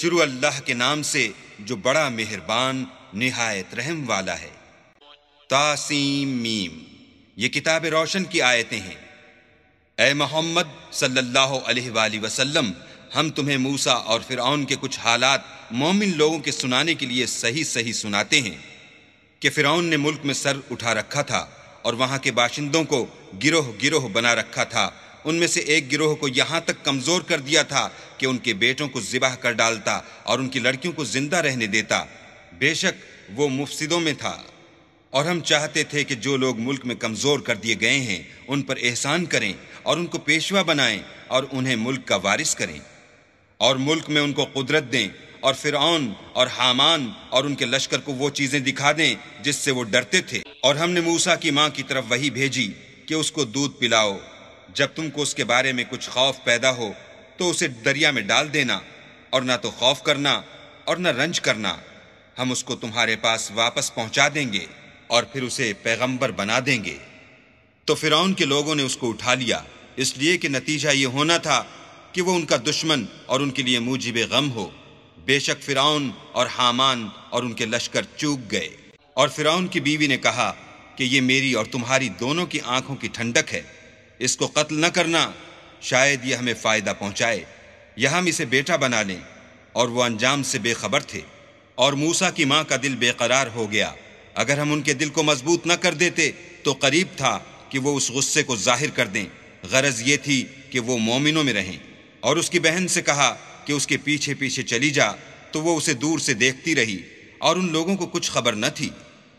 शुरू अल्लाह के नाम से जो बड़ा मेहरबान निहायत रहम वाला है तासीम मीम ये किताब रोशन की आयतें हैं ए मोहम्मद सल्लल्लाहु अलैहि वसल्लम हम तुम्हें मूसा और फिरौन के कुछ हालात मोमिन लोगों के सुनाने के लिए सही सही सुनाते हैं कि फिरौन ने मुल्क में सर उठा रखा था और वहाँ के बाशिंदों को गिरोह गिरोह बना रखा था उनमें से एक गिरोह को यहाँ तक कमज़ोर कर दिया था कि उनके बेटों को ज़िबाह कर डालता और उनकी लड़कियों को ज़िंदा रहने देता बेशक वो मुफसिदों में था और हम चाहते थे कि जो लोग मुल्क में कमज़ोर कर दिए गए हैं उन पर एहसान करें और उनको पेशवा बनाएं और उन्हें मुल्क का वारिस करें और मुल्क में उनको कुदरत दें और फिर और हामान और उनके लश्कर को वो चीज़ें दिखा दें जिससे वो डरते थे और हमने मूसा की माँ की तरफ वही भेजी कि उसको दूध पिलाओ जब तुमको उसके बारे में कुछ खौफ पैदा हो तो उसे दरिया में डाल देना और ना तो खौफ करना और न रंज करना हम उसको तुम्हारे पास वापस पहुंचा देंगे और फिर उसे पैगंबर बना देंगे तो फिरौन के लोगों ने उसको उठा लिया इसलिए कि नतीजा ये होना था कि वो उनका दुश्मन और उनके लिए बे गम हो बेशक फिराउन और हामान और उनके लश्कर चूक गए और फिराउन की बीवी ने कहा कि ये मेरी और तुम्हारी दोनों की आंखों की ठंडक है इसको कत्ल न करना शायद ये हमें फ़ायदा पहुंचाए यह हम इसे बेटा बना लें और वो अंजाम से बेखबर थे और मूसा की माँ का दिल बेकरार हो गया अगर हम उनके दिल को मजबूत न कर देते तो करीब था कि वो उस गुस्से को जाहिर कर दें गरज ये थी कि वो मोमिनों में रहें और उसकी बहन से कहा कि उसके पीछे पीछे चली जा तो वो उसे दूर से देखती रही और उन लोगों को कुछ खबर न थी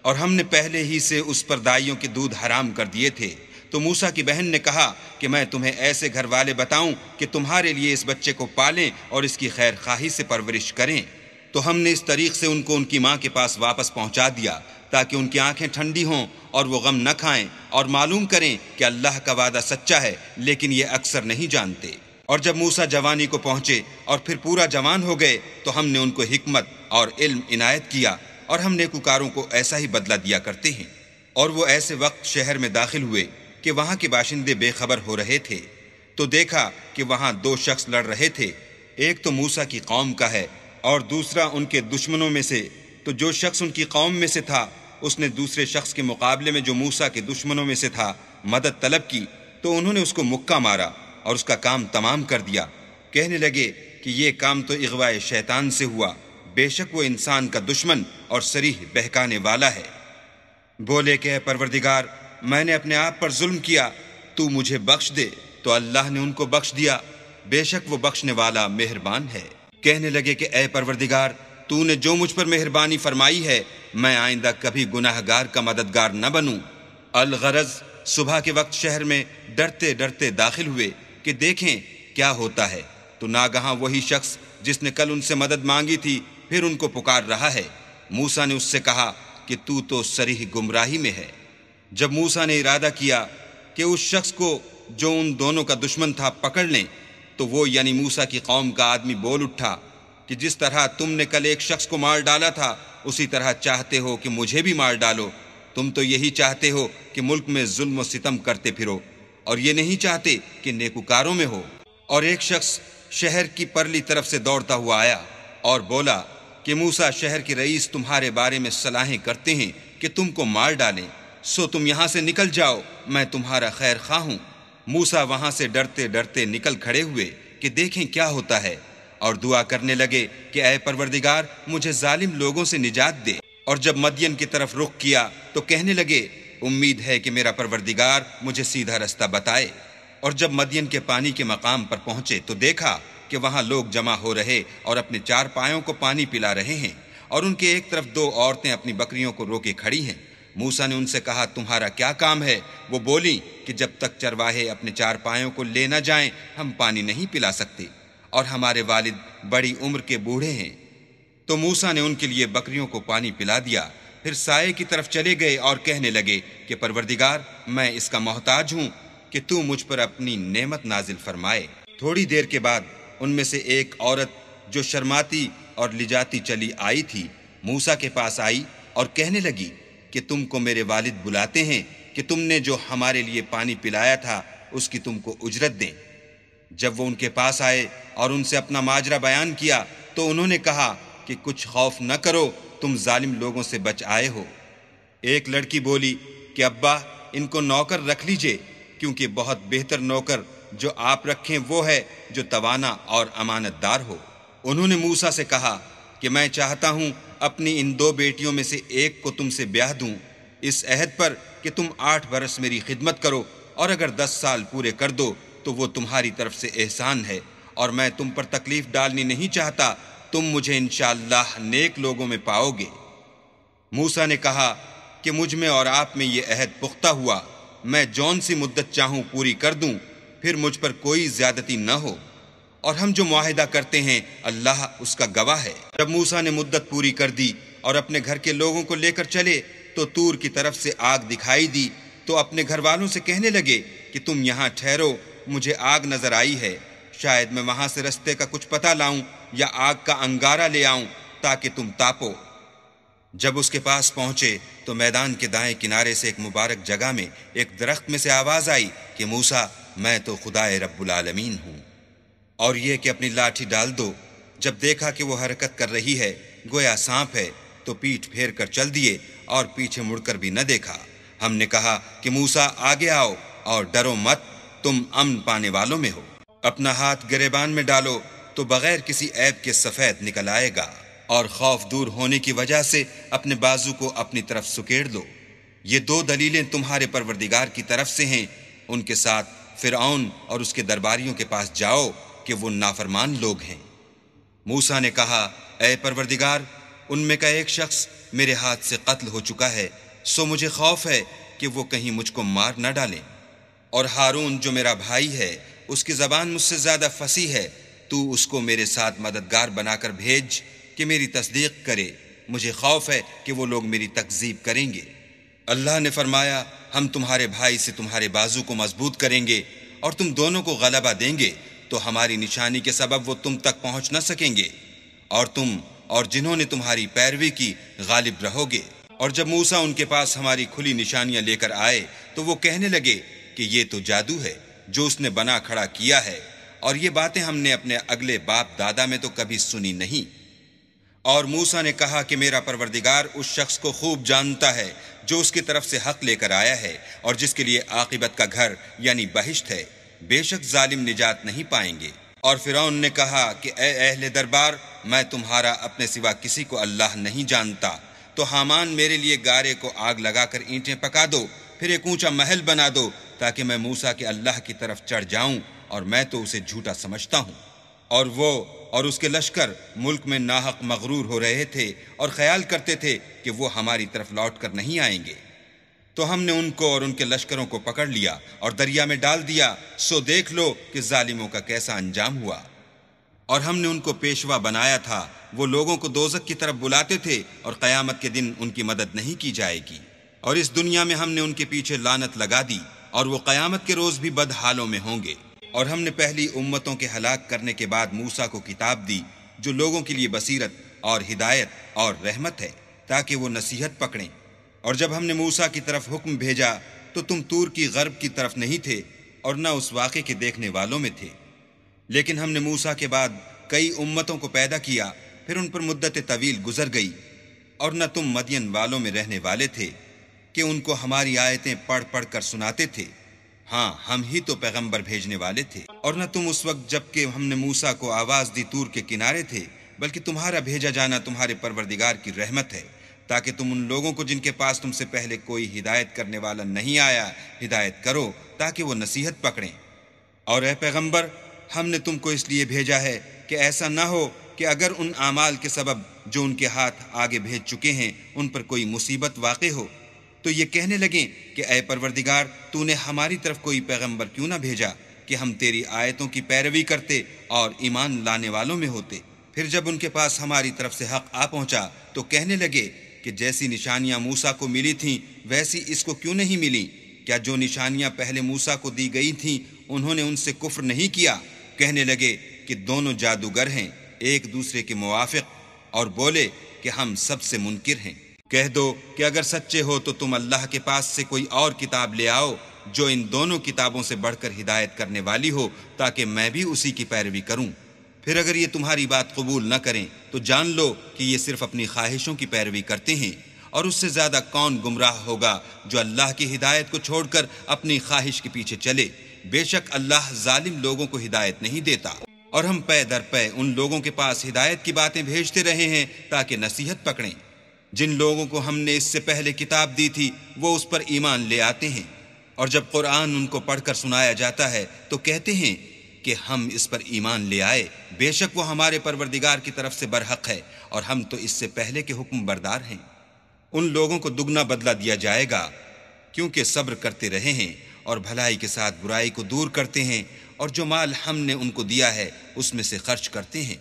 और हमने पहले ही से उस पर दाइयों के दूध हराम कर दिए थे तो मूसा की बहन ने कहा कि मैं तुम्हें ऐसे घर वाले बताऊं कि तुम्हारे लिए इस बच्चे को पालें और इसकी खैर खाही से परवरिश करें तो हमने इस तरीक़ से उनको उनकी माँ के पास वापस पहुँचा दिया ताकि उनकी आंखें ठंडी हों और वो गम न खाएं और मालूम करें कि अल्लाह का वादा सच्चा है लेकिन ये अक्सर नहीं जानते और जब मूसा जवानी को पहुँचे और फिर पूरा जवान हो गए तो हमने उनको हिकमत और इल्म इनायत किया और हम नेकुकारों को ऐसा ही बदला दिया करते हैं और वो ऐसे वक्त शहर में दाखिल हुए कि वहां के बाशिंदे बेखबर हो रहे थे तो देखा कि वहां दो शख्स लड़ रहे थे एक तो मूसा की कौम का है और दूसरा उनके दुश्मनों में से तो जो शख्स उनकी कौम में से था उसने दूसरे शख्स के मुकाबले में जो मूसा के दुश्मनों में से था मदद तलब की तो उन्होंने उसको मुक्का मारा और उसका काम तमाम कर दिया कहने लगे कि यह काम तो अगवाए शैतान से हुआ बेशक वो इंसान का दुश्मन और सरीह बहकाने वाला है बोले कह परवरदिगार मैंने अपने आप पर जुल्म किया तू मुझे बख्श दे तो अल्लाह ने उनको बख्श दिया बेशक वो बख्शने वाला मेहरबान है कहने लगे कि ए परवरदिगार तूने जो मुझ पर मेहरबानी फरमाई है मैं आइंदा कभी गुनाहगार का मददगार न बनूं अलगरज सुबह के वक्त शहर में डरते डरते दाखिल हुए कि देखें क्या होता है तो नागहाँ वही शख्स जिसने कल उनसे मदद मांगी थी फिर उनको पुकार रहा है मूसा ने उससे कहा कि तू तो सरीह गुमराही में है जब मूसा ने इरादा किया कि उस शख्स को जो उन दोनों का दुश्मन था पकड़ लें तो वो यानी मूसा की कौम का आदमी बोल उठा कि जिस तरह तुमने कल एक शख्स को मार डाला था उसी तरह चाहते हो कि मुझे भी मार डालो तुम तो यही चाहते हो कि मुल्क में जुल्म सितम करते फिरो और ये नहीं चाहते कि नेकुकारों में हो और एक शख्स शहर की परली तरफ से दौड़ता हुआ आया और बोला कि मूसा शहर की रईस तुम्हारे बारे में सलाहें करते हैं कि तुमको मार डालें सो तुम यहाँ से निकल जाओ मैं तुम्हारा खैर खा हूँ मूसा वहाँ से डरते डरते निकल खड़े हुए कि देखें क्या होता है और दुआ करने लगे कि अय परवरदिगार मुझे जालिम लोगों से निजात दे और जब मदियन की तरफ रुख किया तो कहने लगे उम्मीद है कि मेरा परवरदिगार मुझे सीधा रास्ता बताए और जब मदियन के पानी के मकाम पर पहुंचे तो देखा कि वहां लोग जमा हो रहे और अपने चार पायों को पानी पिला रहे हैं और उनके एक तरफ दो औरतें अपनी बकरियों को रोके खड़ी हैं मूसा ने उनसे कहा तुम्हारा क्या काम है वो बोली कि जब तक चरवाहे अपने चार पायों को ले ना जाएं हम पानी नहीं पिला सकते और हमारे वालिद बड़ी उम्र के बूढ़े हैं तो मूसा ने उनके लिए बकरियों को पानी पिला दिया फिर साये की तरफ चले गए और कहने लगे कि परवरदिगार मैं इसका मोहताज हूँ कि तू मुझ पर अपनी नेमत नाजिल फरमाए थोड़ी देर के बाद उनमें से एक औरत जो शर्माती और लिजाती चली आई थी मूसा के पास आई और कहने लगी कि तुमको मेरे वालिद बुलाते हैं कि तुमने जो हमारे लिए पानी पिलाया था उसकी तुमको उजरत दें जब वो उनके पास आए और उनसे अपना माजरा बयान किया तो उन्होंने कहा कि कुछ खौफ न करो तुम जालिम लोगों से बच आए हो एक लड़की बोली कि अब्बा इनको नौकर रख लीजिए क्योंकि बहुत बेहतर नौकर जो आप रखें वो है जो तवाना और अमानतदार हो उन्होंने मूसा से कहा कि मैं चाहता हूँ अपनी इन दो बेटियों में से एक को तुमसे ब्याह दूँ इस अहद पर कि तुम आठ बरस मेरी खिदमत करो और अगर दस साल पूरे कर दो तो वो तुम्हारी तरफ से एहसान है और मैं तुम पर तकलीफ डालनी नहीं चाहता तुम मुझे इन नेक लोगों में पाओगे मूसा ने कहा कि मुझ में और आप में ये अहद पुख्ता हुआ मैं जौन सी मुद्दत चाहूँ पूरी कर दूँ फिर मुझ पर कोई ज्यादती न हो और हम जो माहिदा करते हैं अल्लाह उसका गवाह है जब मूसा ने मुद्दत पूरी कर दी और अपने घर के लोगों को लेकर चले तो तूर की तरफ से आग दिखाई दी तो अपने घर वालों से कहने लगे कि तुम यहाँ ठहरो मुझे आग नजर आई है शायद मैं वहां से रस्ते का कुछ पता लाऊं या आग का अंगारा ले आऊं ताकि तुम तापो जब उसके पास पहुंचे तो मैदान के दाएं किनारे से एक मुबारक जगह में एक दरख्त में से आवाज आई कि मूसा मैं तो खुदाए रब्बुल आलमीन हूँ और यह कि अपनी लाठी डाल दो जब देखा कि वो हरकत कर रही है गोया सांप है तो पीठ फेर कर चल दिए और पीछे मुड़कर भी न देखा हमने कहा कि मूसा आगे आओ और डरो मत तुम अमन पाने वालों में हो अपना हाथ गरेबान में डालो तो बगैर किसी ऐब के सफ़ेद निकल आएगा और खौफ दूर होने की वजह से अपने बाजू को अपनी तरफ सुकेड़ दो ये दो दलीलें तुम्हारे परवरदिगार की तरफ से हैं उनके साथ फिर और उसके दरबारियों के पास जाओ कि वो नाफरमान लोग हैं मूसा ने कहा ए परवरदिगार उनमें का एक शख्स मेरे हाथ से कत्ल हो चुका है सो मुझे खौफ है कि वो कहीं मुझको मार न डालें और हारून जो मेरा भाई है उसकी ज़बान मुझसे ज़्यादा फंसी है तू उसको मेरे साथ मददगार बनाकर भेज कि मेरी तस्दीक करे मुझे खौफ है कि वो लोग मेरी तकजीब करेंगे अल्लाह ने फरमाया हम तुम्हारे भाई से तुम्हारे बाजू को मजबूत करेंगे और तुम दोनों को गलबा देंगे तो हमारी निशानी के सबब वो तुम तक पहुंच न सकेंगे और तुम और जिन्होंने तुम्हारी पैरवी की गालिब रहोगे और जब मूसा उनके पास हमारी खुली निशानियां लेकर आए तो वो कहने लगे कि ये तो जादू है जो उसने बना खड़ा किया है और ये बातें हमने अपने अगले बाप दादा में तो कभी सुनी नहीं और मूसा ने कहा कि मेरा परवरदिगार उस शख्स को खूब जानता है जो उसकी तरफ से हक लेकर आया है और जिसके लिए आकिबत का घर यानी बहिश्त है बेशक जालिम निजात नहीं पाएंगे और फिरौन ने कहा कि ए अहले दरबार मैं तुम्हारा अपने सिवा किसी को अल्लाह नहीं जानता तो हामान मेरे लिए गारे को आग लगाकर ईंटें पका दो फिर एक ऊंचा महल बना दो ताकि मैं मूसा के अल्लाह की तरफ चढ़ जाऊं और मैं तो उसे झूठा समझता हूं और वो और उसके लश्कर मुल्क में नाहक मगरूर हो रहे थे और ख्याल करते थे कि वो हमारी तरफ लौट कर नहीं आएंगे तो हमने उनको और उनके लश्करों को पकड़ लिया और दरिया में डाल दिया सो देख लो कि जालिमों का कैसा अंजाम हुआ और हमने उनको पेशवा बनाया था वो लोगों को दोजक की तरफ बुलाते थे और क्यामत के दिन उनकी मदद नहीं की जाएगी और इस दुनिया में हमने उनके पीछे लानत लगा दी और वो क्यामत के रोज़ भी बद हालों में होंगे और हमने पहली उम्मतों के हलाक करने के बाद मूसा को किताब दी जो लोगों के लिए बसीरत और हिदायत और रहमत है ताकि वो नसीहत पकड़ें और जब हमने मूसा की तरफ हुक्म भेजा तो तुम तूर की गर्ब की तरफ नहीं थे और न उस वाक़े के देखने वालों में थे लेकिन हमने मूसा के बाद कई उम्मतों को पैदा किया फिर उन पर मुद्दत तवील गुजर गई और न तुम मदियन वालों में रहने वाले थे कि उनको हमारी आयतें पढ़ पढ़ कर सुनाते थे हाँ हम ही तो पैगम्बर भेजने वाले थे और न तुम उस वक्त जबकि हमने मूसा को आवाज़ दी तूर के किनारे थे बल्कि तुम्हारा भेजा जाना तुम्हारे परवरदिगार की रहमत है ताकि तुम उन लोगों को जिनके पास तुमसे पहले कोई हिदायत करने वाला नहीं आया हिदायत करो ताकि वो नसीहत पकड़ें और ए पैगम्बर हमने तुमको इसलिए भेजा है कि ऐसा ना हो कि अगर उन आमाल के सबब जो उनके हाथ आगे भेज चुके हैं उन पर कोई मुसीबत वाक़ हो तो ये कहने लगें कि अय परवरदिगार तूने हमारी तरफ कोई पैगम्बर क्यों ना भेजा कि हम तेरी आयतों की पैरवी करते और ईमान लाने वालों में होते फिर जब उनके पास हमारी तरफ से हक आ पहुंचा तो कहने लगे कि जैसी निशानियां मूसा को मिली थीं वैसी इसको क्यों नहीं मिली क्या जो निशानियां पहले मूसा को दी गई थीं उन्होंने उनसे कुफ्र नहीं किया कहने लगे कि दोनों जादूगर हैं एक दूसरे के मुआफ़ और बोले कि हम सबसे मुनकर हैं कह दो कि अगर सच्चे हो तो तुम अल्लाह के पास से कोई और किताब ले आओ जो इन दोनों किताबों से बढ़कर हिदायत करने वाली हो ताकि मैं भी उसी की पैरवी करूं फिर अगर ये तुम्हारी बात कबूल न करें तो जान लो कि ये सिर्फ अपनी ख्वाहिशों की पैरवी करते हैं और उससे ज़्यादा कौन गुमराह होगा जो अल्लाह की हिदायत को छोड़कर अपनी ख्वाहिश के पीछे चले बेशक अल्लाह जालिम लोगों को हिदायत नहीं देता और हम पै दर पै उन लोगों के पास हिदायत की बातें भेजते रहे हैं ताकि नसीहत पकड़ें जिन लोगों को हमने इससे पहले किताब दी थी वो उस पर ईमान ले आते हैं और जब कुरान उनको पढ़कर सुनाया जाता है तो कहते हैं कि हम इस पर ईमान ले आए बेशक वो हमारे परवरदिगार की तरफ से बरहक है और हम तो इससे पहले के हुक्म बरदार हैं उन लोगों को दुगना बदला दिया जाएगा क्योंकि सब्र करते रहे हैं और भलाई के साथ बुराई को दूर करते हैं और जो माल हमने उनको दिया है उसमें से खर्च करते हैं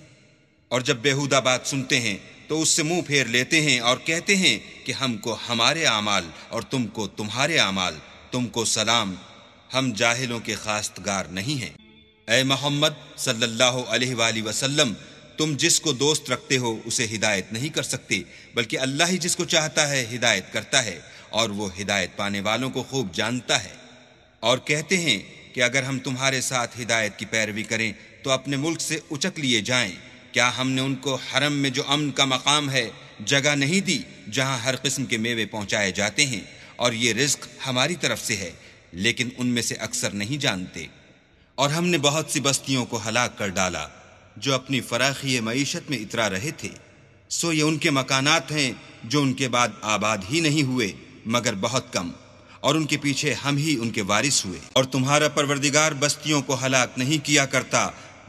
और जब बेहुदा बात सुनते हैं तो उससे मुंह फेर लेते हैं और कहते हैं कि हमको हमारे आमाल और तुमको तुम्हारे आमाल तुमको सलाम हम जाहिलों के खास्तगार नहीं हैं ए मोहम्मद सल्लल्लाहु अलैहि वसल्लम तुम जिसको दोस्त रखते हो उसे हिदायत नहीं कर सकते बल्कि अल्लाह ही जिसको चाहता है हिदायत करता है और वो हिदायत पाने वालों को खूब जानता है और कहते हैं कि अगर हम तुम्हारे साथ हिदायत की पैरवी करें तो अपने मुल्क से उचक लिए जाएं क्या हमने उनको हरम में जो अमन का मकाम है जगह नहीं दी जहां हर किस्म के मेवे पहुंचाए जाते हैं और ये रिस्क हमारी तरफ से है लेकिन उनमें से अक्सर नहीं जानते और हमने बहुत सी बस्तियों को हलाक कर डाला जो अपनी फराखी मीशत में इतरा रहे थे सो ये उनके मकानात हैं जो उनके बाद आबाद ही नहीं हुए मगर बहुत कम और उनके पीछे हम ही उनके वारिस हुए और तुम्हारा परवरदिगार बस्तियों को हलाक नहीं किया करता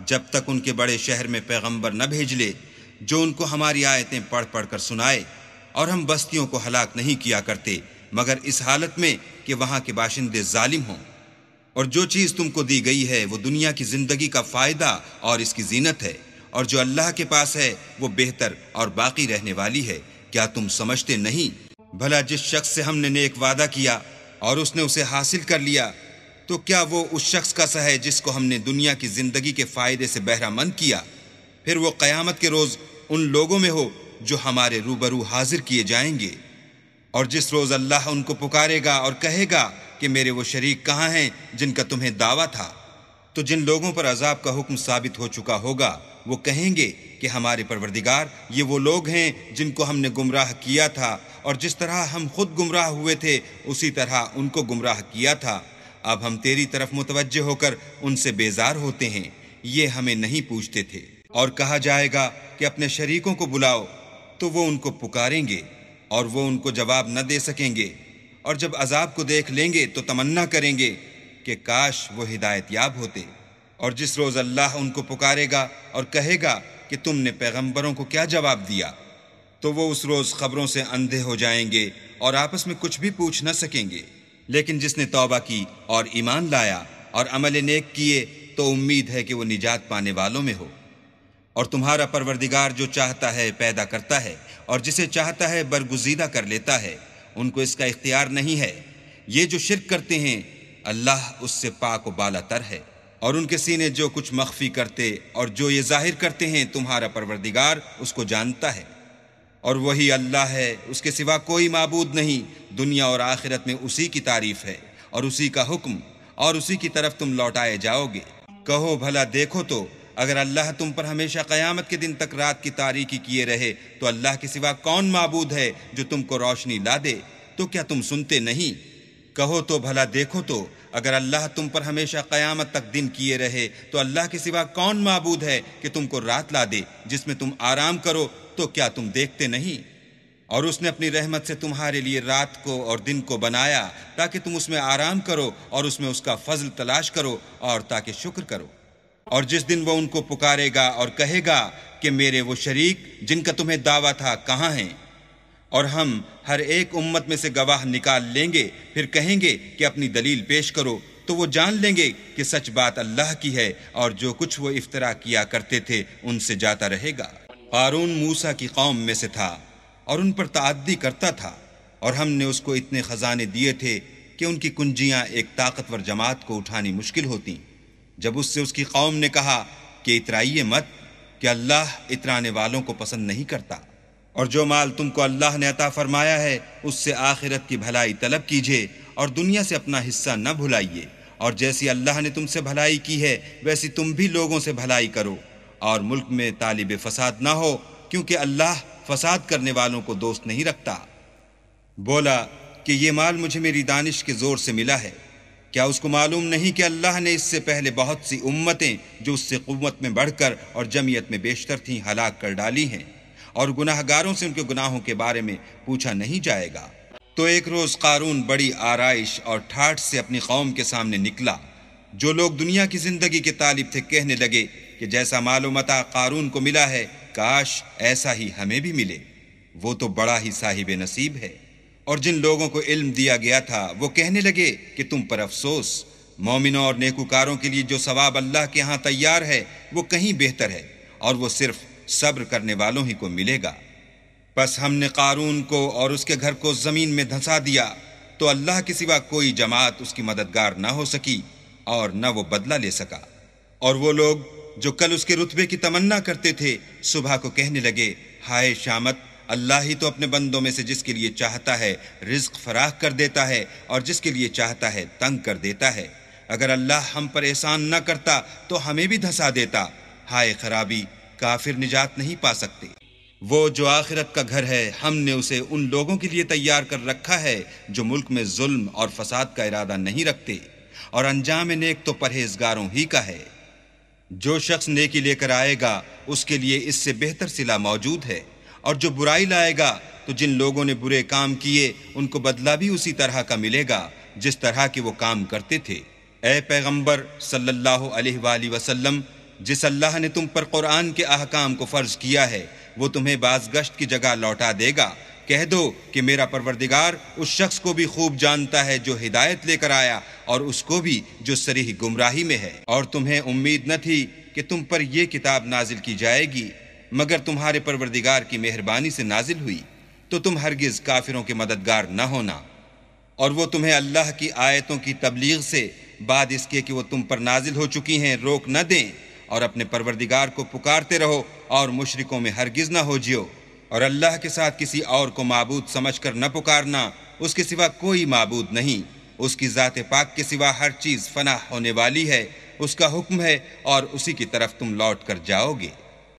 जब तक उनके बड़े शहर में पैगंबर न भेज ले जो उनको हमारी आयतें पढ़ पढ़ कर सुनाए और हम बस्तियों को हलाक नहीं किया करते मगर इस हालत में कि वहाँ के बाशिंदे जालिम हों और जो चीज़ तुमको दी गई है वो दुनिया की ज़िंदगी का फ़ायदा और इसकी जीनत है और जो अल्लाह के पास है वो बेहतर और बाकी रहने वाली है क्या तुम समझते नहीं भला जिस शख्स से हमने नेक वादा किया और उसने उसे हासिल कर लिया तो क्या वो उस शख्स का सा है जिसको हमने दुनिया की ज़िंदगी के फ़ायदे से बहरा मंद किया फिर वो क्यामत के रोज़ उन लोगों में हो जो हमारे रूबरू हाजिर किए जाएंगे और जिस रोज़ अल्लाह उनको पुकारेगा और कहेगा कि मेरे वो शरीक कहाँ हैं जिनका तुम्हें दावा था तो जिन लोगों पर अजाब का हुक्म साबित हो चुका होगा वो कहेंगे कि हमारे परवरदिगार ये वो लोग हैं जिनको हमने गुमराह किया था और जिस तरह हम खुद गुमराह हुए थे उसी तरह उनको गुमराह किया था अब हम तेरी तरफ मुतवज होकर उनसे बेजार होते हैं ये हमें नहीं पूछते थे और कहा जाएगा कि अपने शरीकों को बुलाओ तो वो उनको पुकारेंगे और वो उनको जवाब न दे सकेंगे और जब अजाब को देख लेंगे तो तमन्ना करेंगे कि काश वो हिदायत याब होते और जिस रोज़ अल्लाह उनको पुकारेगा और कहेगा कि तुमने पैगंबरों को क्या जवाब दिया तो वो उस रोज़ खबरों से अंधे हो जाएंगे और आपस में कुछ भी पूछ न सकेंगे लेकिन जिसने तौबा की और ईमान लाया और अमल नेक किए तो उम्मीद है कि वो निजात पाने वालों में हो और तुम्हारा परवरदिगार जो चाहता है पैदा करता है और जिसे चाहता है बरगुजीदा कर लेता है उनको इसका इख्तियार नहीं है ये जो शिरक करते हैं अल्लाह उससे पाक व बाला तर है और उनके सीने जो कुछ मख्फी करते और जो ये जाहिर करते हैं तुम्हारा परवरदिगार उसको जानता है और वही अल्लाह है उसके सिवा कोई मबूद नहीं दुनिया और आखिरत में उसी की तारीफ है और उसी का हुक्म और उसी की तरफ तुम लौटाए जाओगे कहो भला देखो तो अगर अल्लाह तुम पर हमेशा क़यामत के दिन तक रात की तारीकी किए रहे तो अल्लाह के सिवा कौन मबूद है जो तुमको रोशनी ला दे तो क्या तुम सुनते नहीं कहो तो भला देखो तो अगर अल्लाह तुम पर हमेशा क़यामत तक दिन किए रहे तो अल्लाह के सिवा कौन मबूद है कि तुमको रात ला दे जिसमें तुम आराम करो तो क्या तुम देखते नहीं और उसने अपनी रहमत से तुम्हारे लिए रात को और दिन को बनाया ताकि तुम उसमें आराम करो और उसमें उसका फजल तलाश करो और ताकि शुक्र करो और जिस दिन वो उनको पुकारेगा और कहेगा कि मेरे वो शरीक जिनका तुम्हें दावा था कहाँ हैं और हम हर एक उम्मत में से गवाह निकाल लेंगे फिर कहेंगे कि अपनी दलील पेश करो तो वो जान लेंगे कि सच बात अल्लाह की है और जो कुछ वो इफ्तरा किया करते थे उनसे जाता रहेगा हारून मूसा की कौम में से था और उन पर तादी करता था और हमने उसको इतने खजाने दिए थे कि उनकी कुंजियां एक ताकतवर जमात को उठानी मुश्किल होती जब उससे उसकी कौम ने कहा कि इतराइए मत कि अल्लाह इतराने वालों को पसंद नहीं करता और जो माल तुमको अल्लाह ने अता फरमाया है उससे आखिरत की भलाई तलब कीजिए और दुनिया से अपना हिस्सा न भुलाइए और जैसी अल्लाह ने तुमसे भलाई की है वैसी तुम भी लोगों से भलाई करो और मुल्क में तालिब फसाद ना हो क्योंकि अल्लाह फसाद करने वालों को दोस्त नहीं रखता बोला कि ये माल मुझे मेरी दानिश के ज़ोर से मिला है क्या उसको मालूम नहीं कि अल्लाह ने इससे पहले बहुत सी उम्मतें जो उससे क़ुत में बढ़कर और जमीयत में बेशतर थीं हलाक कर डाली हैं और गुनाहगारों से उनके गुनाहों के बारे में पूछा नहीं जाएगा तो एक रोज़ कारून बड़ी आरइश और ठाठ से अपनी कौम के सामने निकला जो लोग दुनिया की ज़िंदगी के तालिब थे कहने लगे कि जैसा मालूमता कारून को मिला है काश ऐसा ही हमें भी मिले वो तो बड़ा ही साहिब नसीब है और जिन लोगों को इल्म दिया गया था वो कहने लगे कि तुम पर अफसोस मोमिनों और नेकुकारों के लिए जो सवाब अल्लाह के यहाँ तैयार है वो कहीं बेहतर है और वो सिर्फ सब्र करने वालों ही को मिलेगा बस हमने कारून को और उसके घर को ज़मीन में धंसा दिया तो अल्लाह के सिवा कोई जमात उसकी मददगार ना हो सकी और ना वो बदला ले सका और वो लोग जो कल उसके रुतबे की तमन्ना करते थे सुबह को कहने लगे हाय श्यामत अल्लाह ही तो अपने बंदों में से जिसके लिए चाहता है रिज्क फराह कर देता है और जिसके लिए चाहता है तंग कर देता है अगर अल्लाह हम पर एहसान न करता तो हमें भी धंसा देता हाय खराबी काफिर निजात नहीं पा सकते वो जो आखिरत का घर है हमने उसे उन लोगों के लिए तैयार कर रखा है जो मुल्क में जुल्म और फसाद का इरादा नहीं रखते और अंजाम नेक तो परहेजगारों ही का है जो शख्स नेकी लेकर आएगा उसके लिए इससे बेहतर सिला मौजूद है और जो बुराई लाएगा तो जिन लोगों ने बुरे काम किए उनको बदला भी उसी तरह का मिलेगा जिस तरह के वो काम करते थे ए पैगम्बर सल्ला वसलम जिस अल्लाह ने तुम पर कुरान के अहकाम को फ़र्ज किया है वो तुम्हें बाजगश्त की जगह लौटा देगा कह दो कि मेरा परवरदिगार उस शख्स को भी खूब जानता है जो हिदायत लेकर आया और उसको भी जो सरीह गुमराही में है और तुम्हें उम्मीद न थी कि तुम पर यह किताब नाजिल की जाएगी मगर तुम्हारे परवरदिगार की मेहरबानी से नाजिल हुई तो तुम हरगिज काफिरों के मददगार न होना और वो तुम्हें अल्लाह की आयतों की तबलीग से बाद इसके कि वो तुम पर नाजिल हो चुकी हैं रोक न दें और अपने परवरदिगार को पुकारते रहो और मुशरकों में हरगिज ना हो जियो और अल्लाह के साथ किसी और को मबूद समझ कर न पुकारना उसके सिवा कोई मबूद नहीं उसकी ज़ात पाक के सिवा हर चीज़ फना होने वाली है उसका हुक्म है और उसी की तरफ तुम लौट कर जाओगे